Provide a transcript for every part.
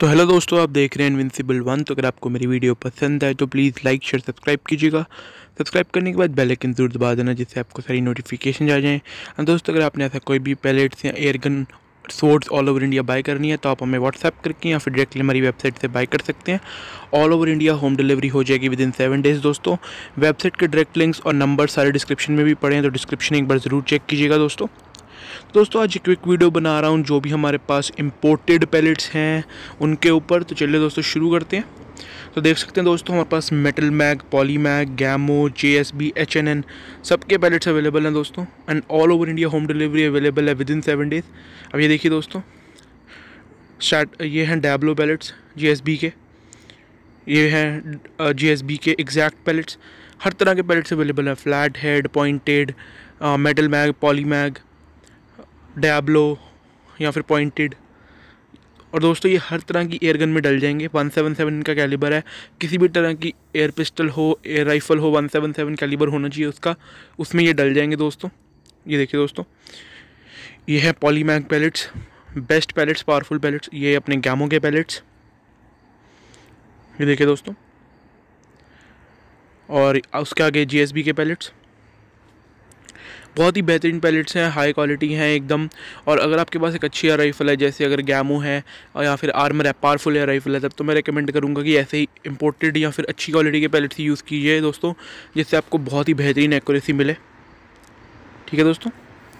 तो हेलो दोस्तों आप देख रहे हैं इनविंसिबल वन तो अगर आपको मेरी वीडियो पसंद आए तो प्लीज़ लाइक शेयर सब्सक्राइब कीजिएगा सब्सक्राइब करने के बाद बेल आइकन जरूर दबा देना जिससे आपको सारी नोटिफिकेशन आ जाएँ और दोस्तों अगर आपने ऐसा कोई भी पैलेट्स या airgun sorts all over India buy करनी है तो आप हमें व्हाट्सअप करके या फिर डायरेक्टली हमारी वेबसाइट से बाय कर सकते हैं all over India home delivery हो जाएगी विद इन सेवन डेज़ दोस्तों वेबसाइट के डायरेक्ट लिंक्स और नंबर सारे डिस्क्रिप्शन में भी पड़े हैं तो डिस्क्रिप्शन एक बार ज़रूर चेक कीजिएगा दोस्तों दोस्तों आज क्विक वीडियो बना रहा हूँ जो भी हमारे पास इम्पोर्टेड पैलेट्स हैं उनके ऊपर तो चलिए दोस्तों शुरू करते हैं तो देख सकते हैं दोस्तों हमारे पास metal mag poly mag Gamo J S B H N N सब के पैलेट्स अवेलेबल हैं दोस्तों and all over India home delivery available है विद इन सेवन डेज अब ये देखिए दोस्तों स्टार्ट ये हैं diabolo pellets J S B के ये हैं जे एस बी के एग्जैक्ट पैलेट्स हर तरह के पैलेट्स अवेलेबल हैं flat head pointed metal mag poly mag diabolo या फिर पॉइंटेड और दोस्तों ये हर तरह की एयर गन में डल जाएंगे 177 इनका कैलिबर है किसी भी तरह की एयर पिस्टल हो एयर राइफ़ल हो 177 कैलिबर होना चाहिए उसका उसमें ये डल जाएंगे दोस्तों ये देखिए दोस्तों ये है poly mag pellets best pellets powerful pellets ये अपने गैमो के पैलेट्स ये देखिए दोस्तों और उसके आगे जी के पैलेट्स बहुत ही बेहतरीन पैलेट्स हैं हाई क्वालिटी हैं एकदम और अगर आपके पास एक अच्छी राइफ़ल है जैसे अगर गैमो है या फिर आर्मर है पावरफुल एयर राइफ़ल है तब तो मैं रिकमेंड करूँगा कि ऐसे ही इम्पोर्टेड या फिर अच्छी क्वालिटी के पैलेट्स ही यूज़ कीजिए दोस्तों जिससे आपको बहुत ही बेहतरीन एक्यूरेसी मिले ठीक है दोस्तों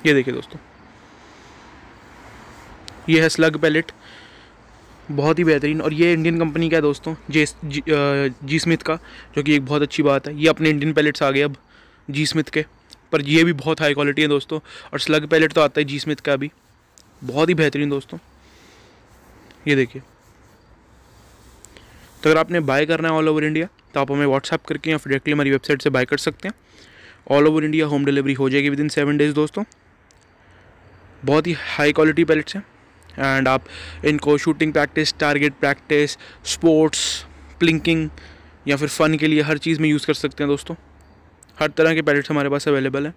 ये देखिए दोस्तों ये है स्लग पैलेट बहुत ही बेहतरीन और ये इंडियन कंपनी का है दोस्तों जे जी, जी स्मिथ का जो कि एक बहुत अच्छी बात है ये अपने इंडियन पैलेट्स आ गए अब जी स्मिथ के पर ये भी बहुत हाई क्वालिटी है दोस्तों और स्लग पैलेट तो आता है जी स्मिथ का भी बहुत ही बेहतरीन दोस्तों ये देखिए तो अगर आपने बाय करना है ऑल ओवर इंडिया तो आप हमें व्हाट्सअप करके या फिर डायरेक्टली हमारी वेबसाइट से बाय कर सकते हैं all over India home delivery हो जाएगी विद इन सेवन डेज़ दोस्तों बहुत ही हाई क्वालिटी पैलेट्स हैं एंड आप इनको shooting practice target practice sports plinking या फिर फ़न के लिए हर चीज़ में यूज़ कर सकते हैं दोस्तों हर तरह के पैलेट्स हमारे पास अवेलेबल हैं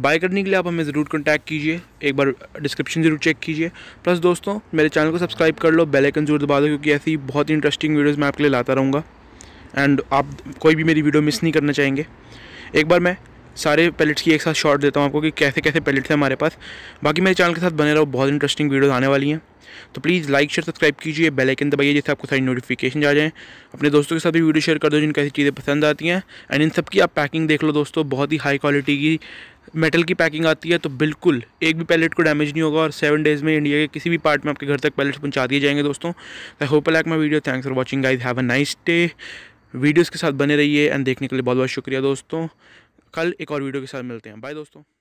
बाय करने के लिए आप हमें ज़रूर कॉन्टैक्ट कीजिए एक बार डिस्क्रिप्शन ज़रूर चेक कीजिए प्लस दोस्तों मेरे चैनल को सब्सक्राइब कर लो बेल आइकन जरूर दबा दो क्योंकि ऐसी बहुत ही इंटरेस्टिंग वीडियोस मैं आपके लिए लाता रहूँगा एंड आप कोई भी मेरी वीडियो मिस नहीं करना चाहेंगे एक बार मैं सारे पैलेट्स की एक साथ शॉट देता हूँ आपको कि कैसे कैसे पैलेट्स हैं हमारे पास बाकी मेरे चैनल के साथ बने रहो बहुत इंटरेस्टिंग वीडियोज़ आने वाली हैं तो प्लीज़ लाइक शेयर सब्सक्राइब कीजिए बेल आइकन दबाइए जिससे आपको सारी नोटिफिकेशन आ जाएँ अपने दोस्तों के साथ भी वीडियो शेयर कर दो जिनको ऐसी चीज़ें पसंद आती हैं एंड इन सबकी आप पैकिंग देख लो दोस्तों बहुत ही हाई क्वालिटी की मेटल की पैकिंग आती है तो बिल्कुल एक भी पैलेट को डैमेज नहीं होगा और सेवन डेज़ में इंडिया के किसी भी पार्ट में आपके घर तक पैलेट्स पहुँचा दिए जाएंगे दोस्तों I hope like my video thanks for watching guys have a nice day videos के साथ बने रहिए एंड देखने के लिए बहुत बहुत शुक्रिया दोस्तों कल एक और वीडियो के साथ मिलते हैं बाय दोस्तों